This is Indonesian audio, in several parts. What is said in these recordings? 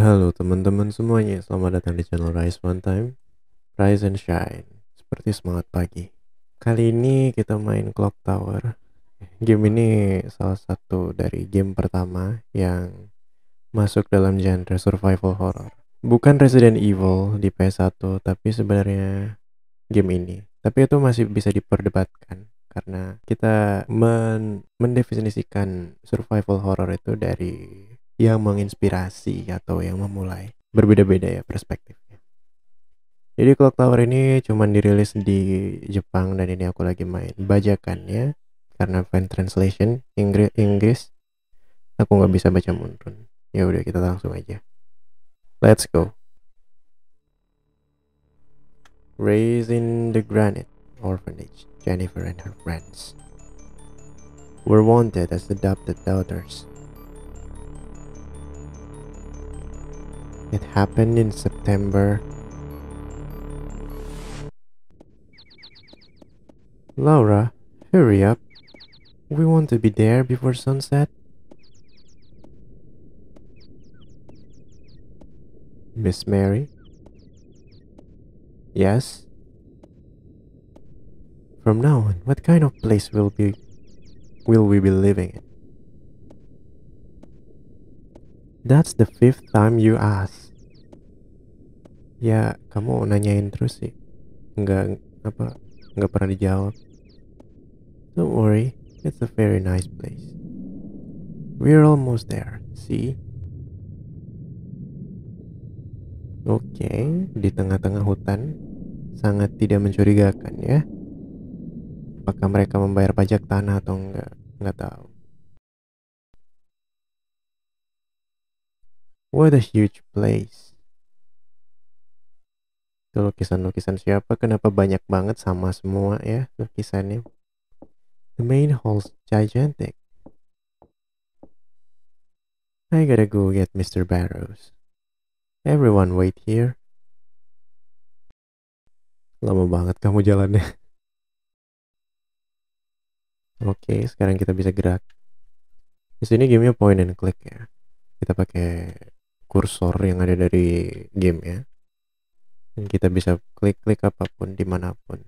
Halo teman-teman semuanya, selamat datang di channel Rise One Time Rise and Shine, seperti semangat pagi Kali ini kita main Clock Tower Game ini salah satu dari game pertama yang masuk dalam genre survival horror Bukan Resident Evil di PS1, tapi sebenarnya game ini Tapi itu masih bisa diperdebatkan karena kita men mendefinisikan survival horror itu dari yang menginspirasi atau yang memulai. Berbeda-beda ya perspektifnya. Jadi Clock Tower ini cuma dirilis di Jepang dan ini aku lagi main bajakannya karena fan translation Inggris, Inggris aku nggak bisa baca mundur Ya udah kita langsung aja. Let's go. Raising the Granite Orphanage, Jennifer and her friends were wanted as adopted daughters It happened in September. Laura, hurry up. We want to be there before sunset. Miss Mary? Yes? From now on, what kind of place will be will we be living in? That's the fifth time you ask. Ya, kamu nanyain terus sih. Nggak apa, nggak pernah dijawab. Don't worry, it's a very nice place. We're almost there, see? Oke, okay, di tengah-tengah hutan, sangat tidak mencurigakan ya. Apakah mereka membayar pajak tanah atau enggak? Nggak tahu. What a huge place. Itu lukisan-lukisan siapa? Kenapa banyak banget sama semua ya lukisannya? The main hall's gigantic. I gotta go get Mr. Barrows. Everyone wait here. Lama banget kamu jalannya. Oke, okay, sekarang kita bisa gerak. Di sini gamenya point and click ya. Kita pakai kursor yang ada dari game ya dan kita bisa klik-klik apapun dimanapun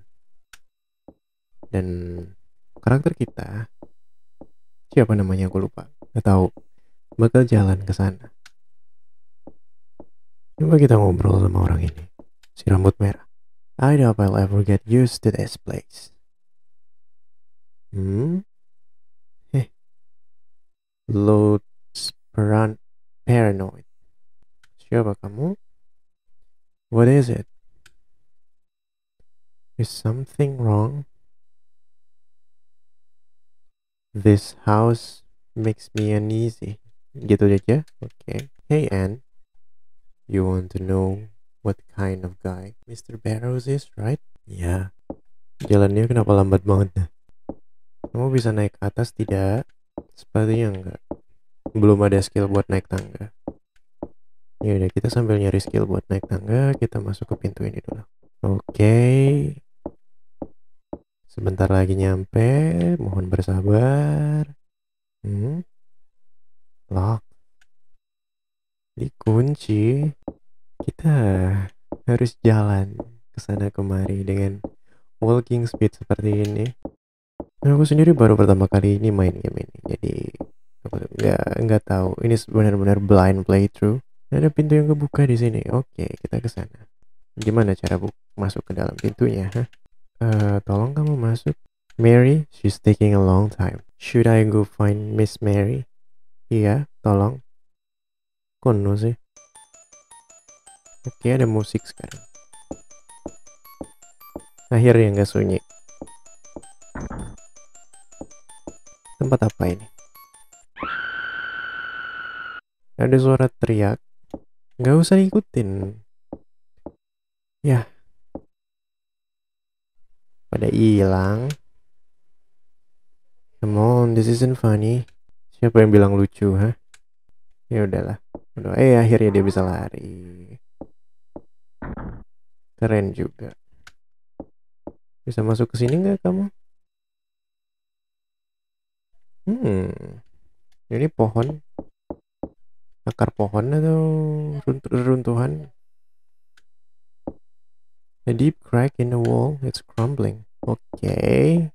dan karakter kita siapa namanya aku lupa nggak tahu bakal jalan ke sana coba kita ngobrol sama orang ini si rambut merah I doubt I'll ever get used to this place hmm eh Loads paran paranoid Siapa kamu? What is it? Is something wrong? This house makes me uneasy. Gitu aja. Oke. Okay. Hey Anne, you want to know what kind of guy Mr. Barrows is, right? Ya. Yeah. Jalannya kenapa lambat banget? Kamu bisa naik ke atas tidak? Sepertinya enggak. Belum ada skill buat naik tangga. Ya udah kita sambil nyari skill buat naik tangga, kita masuk ke pintu ini dulu. Oke. Okay. Sebentar lagi nyampe, mohon bersabar. Hmm. Lock. Dikunci. Kita harus jalan ke sana kemari dengan walking speed seperti ini. Nah, aku sendiri baru pertama kali ini main game ini, jadi aku nggak nggak tahu. Ini benar-benar blind playthrough. Ada pintu yang kebuka di sini. Oke, kita ke sana. Gimana cara masuk ke dalam pintunya? Huh? Eh, uh, tolong kamu masuk. Mary, she's taking a long time. Should I go find Miss Mary? Iya, tolong. Kono sih. Oke, ada musik sekarang. Akhirnya nggak sunyi. Tempat apa ini? Ada suara teriak nggak usah ngikutin ya pada hilang come on this isn't funny siapa yang bilang lucu ha huh? ya udahlah udah eh akhirnya dia bisa lari keren juga bisa masuk ke sini nggak kamu hmm ini pohon akar pohon atau runtuhan a deep crack in the wall it's crumbling oke okay.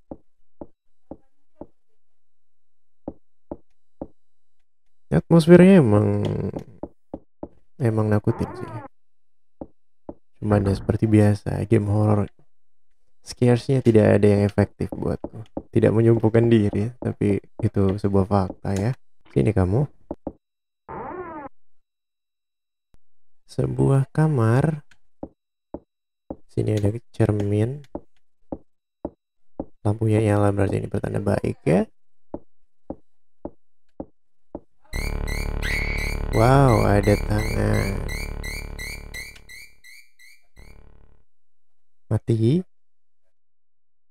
atmosfernya emang emang nakutin sih cuman ya seperti biasa game horror scaresnya tidak ada yang efektif buat tidak menyumpukan diri tapi itu sebuah fakta ya sini kamu sebuah kamar sini ada cermin lampunya nyala berarti ini pertanda baik ya wow ada tangan mati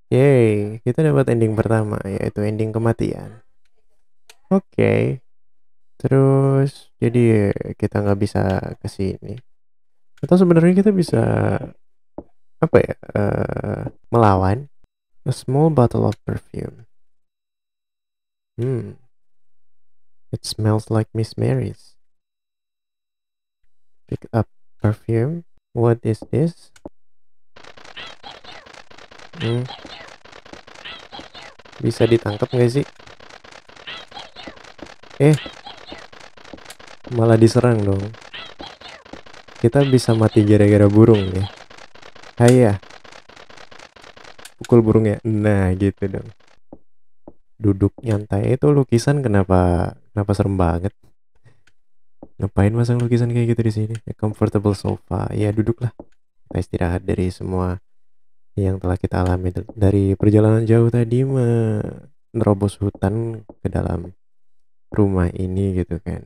yay kita dapat ending pertama yaitu ending kematian oke okay terus jadi kita nggak bisa ke sini atau sebenarnya kita bisa apa ya uh, melawan a small bottle of perfume hmm it smells like Miss Mary's pick up perfume what is this hmm. bisa ditangkap nggak sih eh malah diserang dong. Kita bisa mati gara-gara burung ya. Ayah, Pukul burungnya. Nah, gitu dong. Duduk nyantai itu eh, lukisan kenapa kenapa serem banget. Ngapain masang lukisan kayak gitu di sini? A comfortable sofa. Ya duduklah. Kita istirahat dari semua yang telah kita alami dari perjalanan jauh tadi menerobos hutan ke dalam rumah ini gitu kan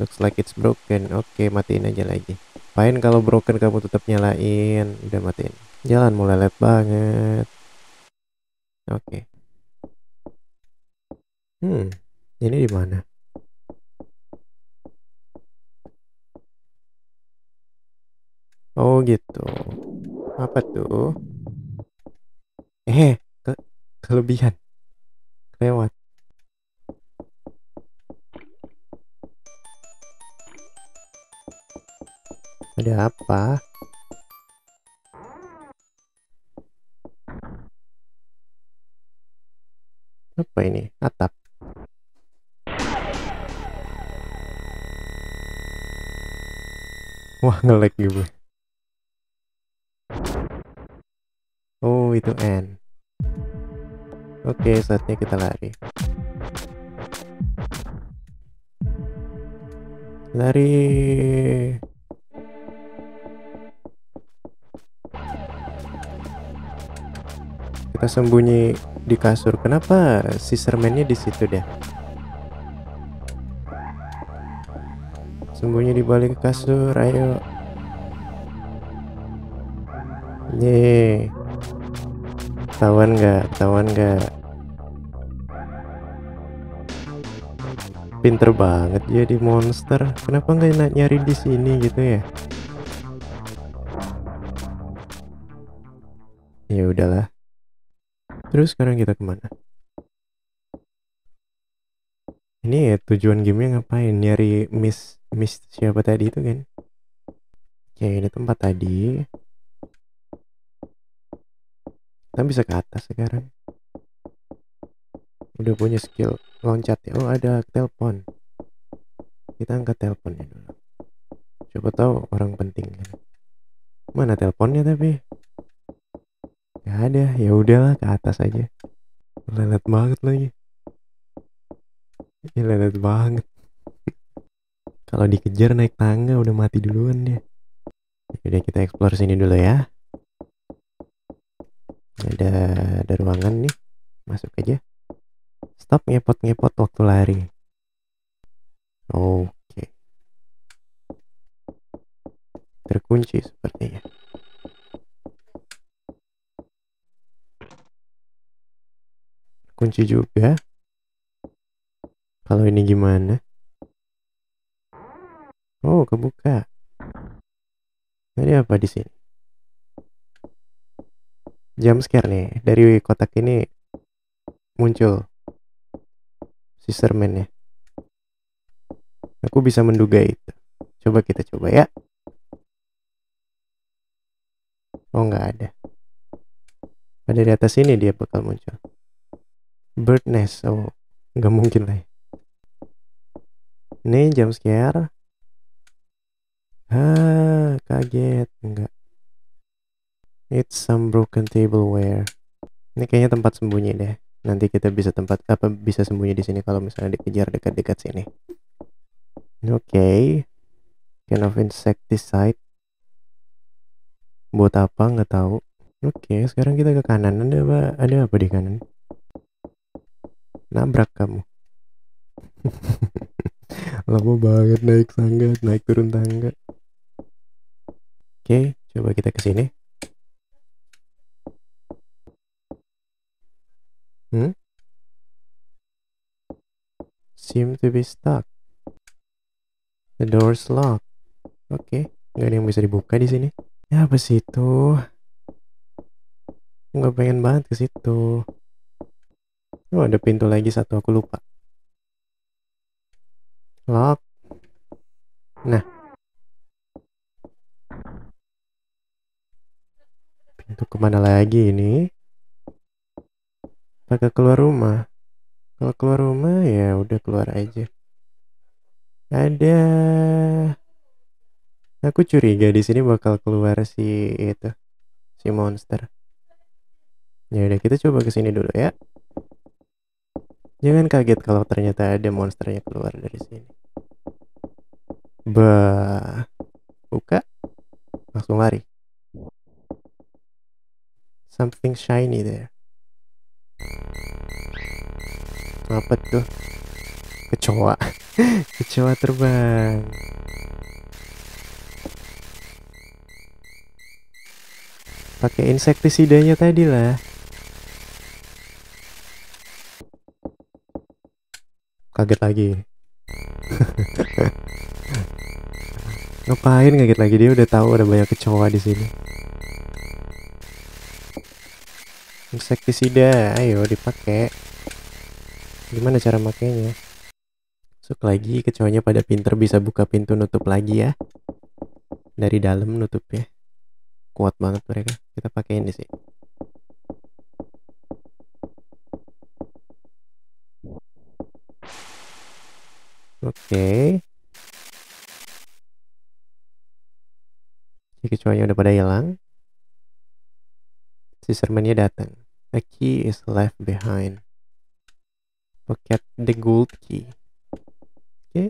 Looks like it's broken. Oke, okay, matiin aja lagi. lain kalau broken kamu tetap nyalain. Udah matiin. Jalan mulai lelet banget. Oke. Okay. Hmm, ini di mana? Oh gitu. Apa tuh? Eh, ke kelebihan. Lewat. Ada apa? Apa ini? Atap. Wah, ngelek gitu. Oh, itu N. Oke, saatnya kita lari. Lari. sembunyi di kasur. Kenapa sermennya di situ deh? Sembunyi di balik kasur, ayo. Ye. tawan nggak? Tawan nggak? Pinter banget jadi monster. Kenapa nggak nyari di sini gitu ya? ya udahlah Terus sekarang kita kemana? Ini ya tujuan gamenya ngapain? Nyari miss, miss siapa tadi itu kan? Oke, ya, ini tempat tadi. Kita bisa ke atas sekarang. Udah punya skill loncat ya. Oh, ada telepon. Kita angkat teleponnya dulu. Coba tahu orang penting kan. Mana teleponnya tapi? ya ada ya udahlah ke atas aja lelet banget lagi ini lelet banget kalau dikejar naik tangga udah mati duluan dia jadi ya kita explore sini dulu ya ada ada ruangan nih masuk aja stop ngepot-ngepot waktu lari oke terkunci sepertinya kunci juga. Kalau ini gimana? Oh, kebuka. Ini apa di sini? Jam scare nih. Dari kotak ini muncul sermen ya. Aku bisa menduga itu. Coba kita coba ya. Oh, nggak ada. Ada di atas sini dia bakal muncul bird nest oh nggak mungkin lah ya. ini jam scare ah kaget enggak it's some broken tableware ini kayaknya tempat sembunyi deh nanti kita bisa tempat apa bisa sembunyi di sini kalau misalnya dikejar dekat-dekat sini oke okay. can of insecticide buat apa nggak tahu oke okay, sekarang kita ke kanan ada apa ada apa di kanan nabrak kamu lama banget naik tangga naik turun tangga oke coba kita ke sini hmm seem to be stuck the door's locked oke nggak ada yang bisa dibuka di sini ya apa sih itu nggak pengen banget ke situ Oh, ada pintu lagi satu, aku lupa. Lock. Nah. Pintu kemana lagi ini? Apakah keluar rumah? Kalau keluar rumah ya udah keluar aja. Ada. Aku curiga di sini bakal keluar si itu, si monster. Ya udah kita coba kesini dulu ya. Jangan ya kaget kalau ternyata ada monsternya keluar dari sini. Bah, buka, langsung lari. Something shiny there. Apa tuh? Kecoa. Kecoa terbang. Pakai insektisidanya tadi lah. kaget lagi ngapain kaget lagi dia udah tahu ada banyak kecoa di sini insektisida ayo dipakai gimana cara makainya masuk lagi kecoanya pada pinter bisa buka pintu nutup lagi ya dari dalam nutup ya kuat banget mereka kita pakaiin di sini Oke. Okay. Kecuanya udah pada hilang. Si datang. A key is left behind. Pocket the gold key. Oke, okay.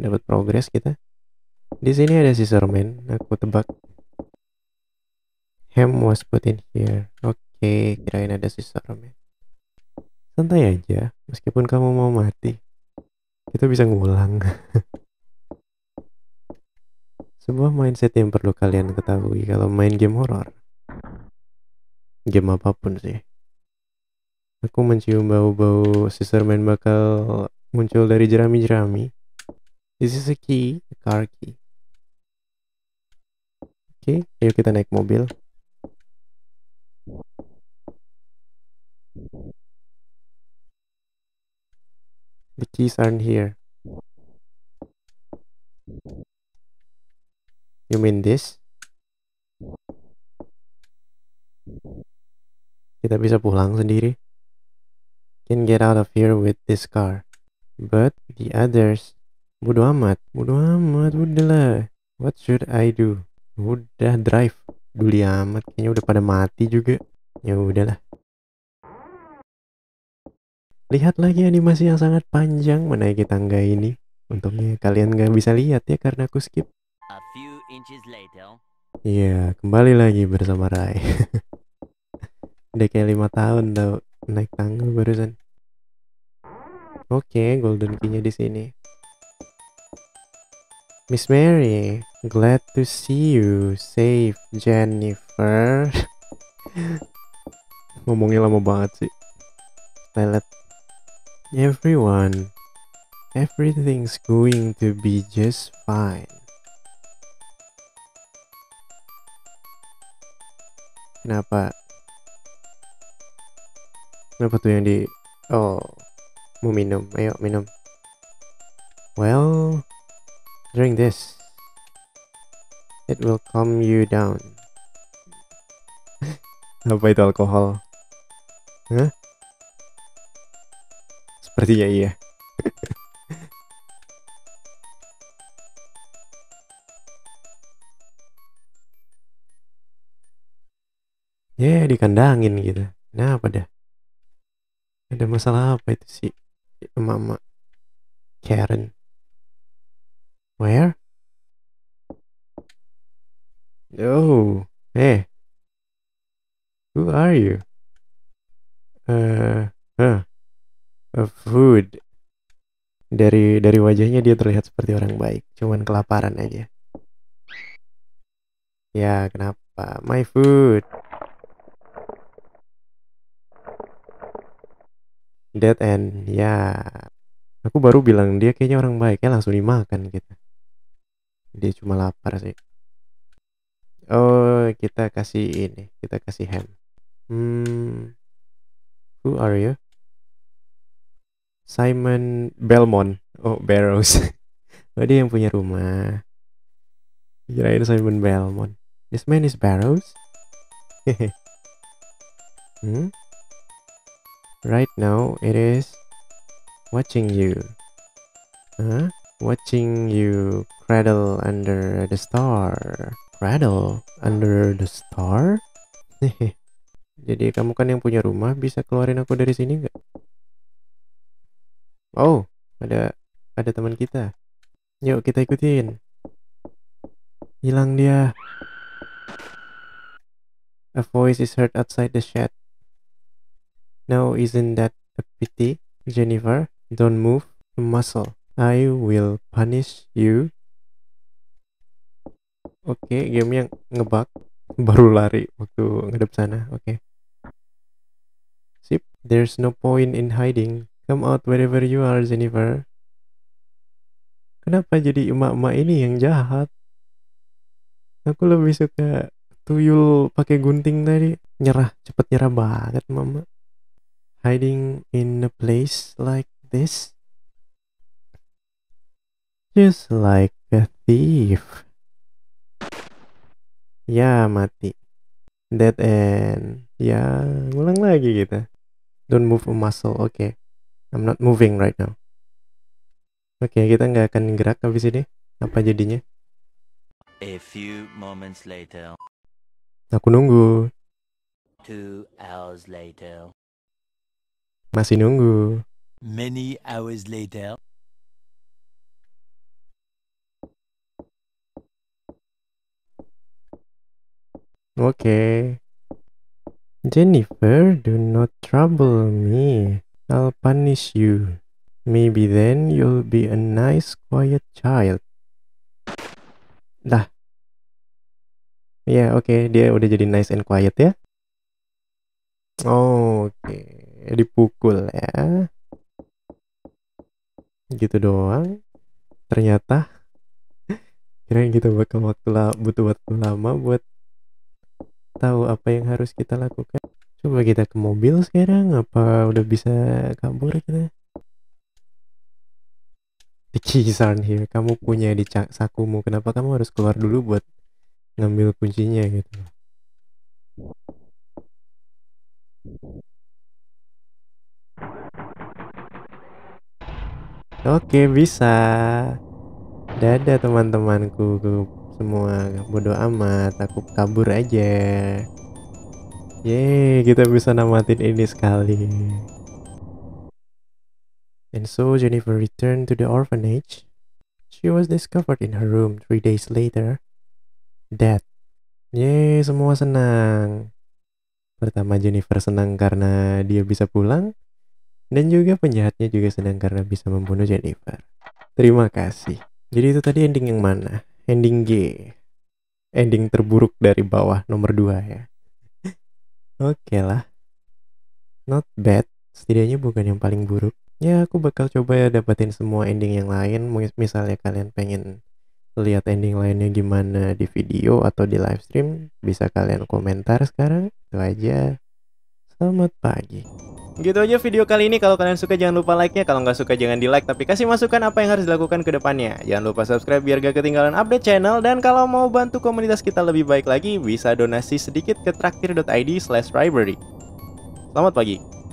dapat progress kita. Di sini ada si aku tebak. Ham was put in here. Oke, okay, kirain ada si Santai aja, meskipun kamu mau mati itu bisa ngulang. Sebuah mindset yang perlu kalian ketahui kalau main game horor. Game apapun sih. Aku mencium bau-bau sermain bakal muncul dari jerami-jerami. This is a key, a car key. Oke, okay, ayo kita naik mobil. The keys aren't here. You mean this? Kita bisa pulang sendiri. Can get out of here with this car. But the others... Bodo amat. Bodo amat, udahlah. What should I do? Udah drive. Duli amat, kayaknya udah pada mati juga. Ya udahlah lihat lagi animasi yang sangat panjang menaiki tangga ini. Untungnya kalian nggak bisa lihat ya karena aku skip. Iya, kembali lagi bersama Rai. Udah kayak lima tahun tau naik tangga barusan. Oke, okay, golden key-nya di sini. Miss Mary, glad to see you. Safe, Jennifer. Ngomongnya lama banget sih. Toilet. everyone, everything's going to be just fine. Kenapa? Kenapa tuh yang di... Oh, mau minum. Ayo, minum. Well, drink this. It will calm you down. Apa itu alkohol? Huh? Sepertinya iya. ya yeah, dikandangin gitu. Nah pada Ada masalah apa itu sih? Mama Karen. Where? Oh, hey. Eh. Who are you? Uh, huh food. Dari dari wajahnya dia terlihat seperti orang baik, cuman kelaparan aja. Ya, kenapa? My food. Dead end. Ya. Aku baru bilang dia kayaknya orang baik, ya langsung dimakan gitu. Dia cuma lapar sih. Oh, kita kasih ini. Kita kasih ham. Hmm. Who are you? Simon Belmont. Oh, Barrows. oh, dia yang punya rumah. Kirain Simon Belmont. This man is Barrows? hmm? Right now, it is watching you. Huh? Watching you cradle under the star. Cradle under the star? Jadi kamu kan yang punya rumah, bisa keluarin aku dari sini nggak? Oh, ada ada teman kita. Yuk kita ikutin. Hilang dia. A voice is heard outside the shed. Now isn't that a pity, Jennifer? Don't move a muscle. I will punish you. Oke, okay, game yang ngebug baru lari waktu ngedep sana. Oke. Okay. Sip, there's no point in hiding. Come out wherever you are, Jennifer. Kenapa jadi emak-emak ini yang jahat? Aku lebih suka tuyul pakai gunting tadi. Nyerah, cepet nyerah banget, Mama. Hiding in a place like this? Just like a thief. Ya, mati. Dead end. Ya, ngulang lagi kita. Don't move a muscle, oke. Okay. I'm not moving right now. Oke, okay, kita nggak akan gerak habis ini. Apa jadinya? A few moments later. Aku nunggu. Two hours later. Masih nunggu. Many hours later. Oke. Okay. Jennifer, do not trouble me. I'll punish you. Maybe then you'll be a nice quiet child. Dah. Ya, yeah, oke, okay. dia udah jadi nice and quiet ya. Oh, oke. Okay. Dipukul ya. Gitu doang. Ternyata kirain kita bakal waktu butuh waktu lama buat tahu apa yang harus kita lakukan. Coba kita ke mobil sekarang. Apa udah bisa kabur kita? The keys aren't here. Kamu punya di sakumu. Kenapa kamu harus keluar dulu buat ngambil kuncinya gitu? Oke bisa. Dadah teman-temanku semua bodoh amat. Aku kabur aja. Yeay, kita bisa namatin ini sekali. And so Jennifer returned to the orphanage. She was discovered in her room three days later. Dead. Yeay, semua senang. Pertama Jennifer senang karena dia bisa pulang. Dan juga penjahatnya juga senang karena bisa membunuh Jennifer. Terima kasih. Jadi itu tadi ending yang mana? Ending G. Ending terburuk dari bawah nomor 2 ya. Oke lah. Not bad. Setidaknya bukan yang paling buruk. Ya, aku bakal coba ya dapetin semua ending yang lain. Misalnya kalian pengen lihat ending lainnya gimana di video atau di live stream, bisa kalian komentar sekarang. Itu aja. Selamat pagi. Gitu aja video kali ini. Kalau kalian suka jangan lupa like-nya. Kalau nggak suka jangan di-like. Tapi kasih masukan apa yang harus dilakukan ke depannya. Jangan lupa subscribe biar gak ketinggalan update channel. Dan kalau mau bantu komunitas kita lebih baik lagi, bisa donasi sedikit ke traktir.id slash library. Selamat pagi.